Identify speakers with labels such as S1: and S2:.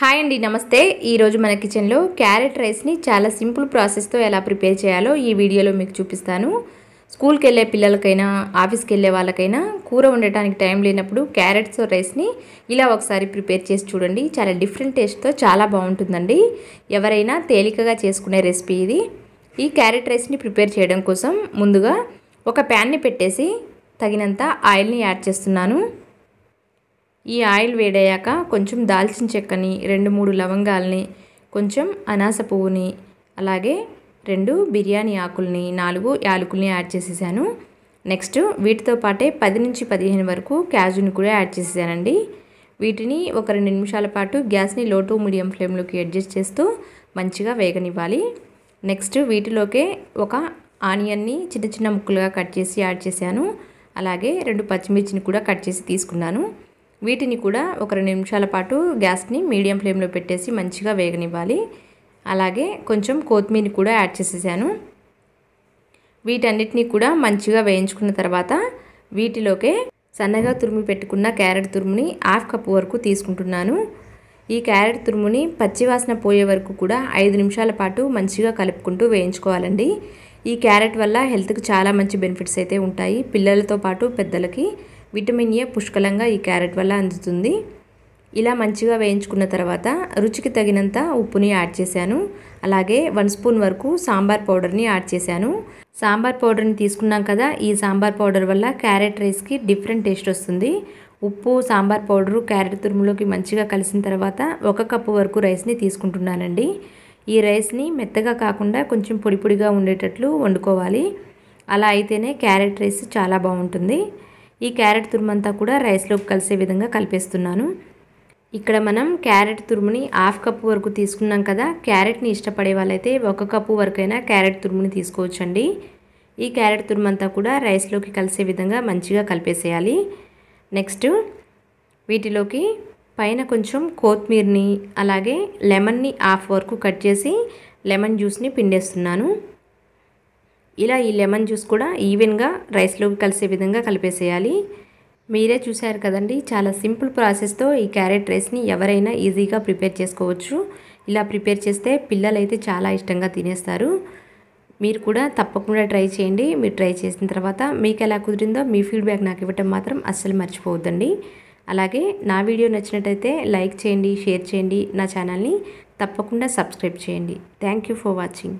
S1: hi అండి నమస్తే ఈరోజు మన కిచెన్లో క్యారెట్ రైస్ని చాలా సింపుల్ ప్రాసెస్తో ఎలా ప్రిపేర్ చేయాలో ఈ వీడియోలో మీకు చూపిస్తాను స్కూల్కి వెళ్ళే పిల్లలకైనా ఆఫీస్కి వెళ్ళే వాళ్ళకైనా కూర ఉండటానికి టైం లేనప్పుడు క్యారెట్స్ రైస్ని ఇలా ఒకసారి ప్రిపేర్ చేసి చూడండి చాలా డిఫరెంట్ టేస్ట్తో చాలా బాగుంటుందండి ఎవరైనా తేలికగా చేసుకునే రెసిపీ ఇది ఈ క్యారెట్ రైస్ని ప్రిపేర్ చేయడం కోసం ముందుగా ఒక ప్యాన్ని పెట్టేసి తగినంత ఆయిల్ని యాడ్ చేస్తున్నాను ఈ ఆయిల్ వేడయ్యాక కొంచెం దాల్చిన చెక్కని రెండు మూడు లవంగాల్ని కొంచెం అనాస పువ్వుని అలాగే రెండు బిర్యానీ ఆకుల్ని నాలుగు యాలకుల్ని యాడ్ చేసేసాను నెక్స్ట్ వీటితో పాటే పది నుంచి పదిహేను వరకు క్యాజుని కూడా యాడ్ చేసేసానండి వీటిని ఒక రెండు నిమిషాల పాటు గ్యాస్ని లో టు మీడియం ఫ్లేమ్లోకి అడ్జస్ట్ చేస్తూ మంచిగా వేగనివ్వాలి నెక్స్ట్ వీటిలోకే ఒక ఆనియన్ని చిన్న చిన్న ముక్కలుగా కట్ చేసి యాడ్ చేశాను అలాగే రెండు పచ్చిమిర్చిని కూడా కట్ చేసి తీసుకున్నాను వీటిని కూడా ఒక రెండు నిమిషాల పాటు గ్యాస్ని మీడియం ఫ్లేమ్లో పెట్టేసి మంచిగా వేగనివ్వాలి అలాగే కొంచెం కొత్తిమీర కూడా యాడ్ చేసేసాను వీటన్నిటినీ కూడా మంచిగా వేయించుకున్న తర్వాత వీటిలోకే సన్నగా తురిమి పెట్టుకున్న క్యారెట్ తురుముని హాఫ్ కప్ వరకు తీసుకుంటున్నాను ఈ క్యారెట్ తురుముని పచ్చివాసన పోయే వరకు కూడా ఐదు నిమిషాల పాటు మంచిగా కలుపుకుంటూ వేయించుకోవాలండి ఈ క్యారెట్ వల్ల హెల్త్కి చాలా మంచి బెనిఫిట్స్ అయితే ఉంటాయి పిల్లలతో పాటు పెద్దలకి విటమిన్ ఏ పుష్కలంగా ఈ క్యారెట్ వల్ల అందుతుంది ఇలా మంచిగా వేయించుకున్న తర్వాత రుచికి తగినంత ఉప్పుని యాడ్ చేశాను అలాగే వన్ స్పూన్ వరకు సాంబార్ పౌడర్ని యాడ్ చేశాను సాంబార్ పౌడర్ని తీసుకున్నాం కదా ఈ సాంబార్ పౌడర్ వల్ల క్యారెట్ రైస్కి డిఫరెంట్ టేస్ట్ వస్తుంది ఉప్పు సాంబార్ పౌడరు క్యారెట్ తురుములోకి మంచిగా కలిసిన తర్వాత ఒక కప్పు వరకు రైస్ని తీసుకుంటున్నానండి ఈ రైస్ని మెత్తగా కాకుండా కొంచెం పొడి ఉండేటట్లు వండుకోవాలి అలా అయితేనే క్యారెట్ రైస్ చాలా బాగుంటుంది ఈ క్యారెట్ తురుమంతా కూడా రైస్లోకి కలిసే విధంగా కలిపేస్తున్నాను ఇక్కడ మనం క్యారెట్ తురుముని హాఫ్ కప్పు వరకు తీసుకున్నాం కదా క్యారెట్ని ఇష్టపడే వాళ్ళైతే ఒక కప్పు వరకైనా క్యారెట్ తురుముని తీసుకోవచ్చండి ఈ క్యారెట్ తురుమంతా కూడా రైస్లోకి కలిసే విధంగా మంచిగా కలిపేసేయాలి నెక్స్ట్ వీటిలోకి పైన కొంచెం కొత్తిమీర్ని అలాగే లెమన్ని హాఫ్ వరకు కట్ చేసి లెమన్ జ్యూస్ని పిండేస్తున్నాను ఇలా ఈ లెమన్ జ్యూస్ కూడా ఈవెన్గా రైస్లోకి కలిసే విధంగా కలిపేసేయాలి మీరే చూశారు కదండి చాలా సింపుల్ ప్రాసెస్తో ఈ క్యారెట్ రైస్ని ఎవరైనా ఈజీగా ప్రిపేర్ చేసుకోవచ్చు ఇలా ప్రిపేర్ చేస్తే పిల్లలైతే చాలా ఇష్టంగా తినేస్తారు మీరు కూడా తప్పకుండా ట్రై చేయండి మీరు ట్రై చేసిన తర్వాత మీకు ఎలా కుదిరిందో మీ ఫీడ్బ్యాక్ నాకు ఇవ్వటం మాత్రం అస్సలు మర్చిపోవద్దండి అలాగే నా వీడియో నచ్చినట్టయితే లైక్ చేయండి షేర్ చేయండి నా ఛానల్ని తప్పకుండా సబ్స్క్రైబ్ చేయండి థ్యాంక్ యూ ఫర్ వాచింగ్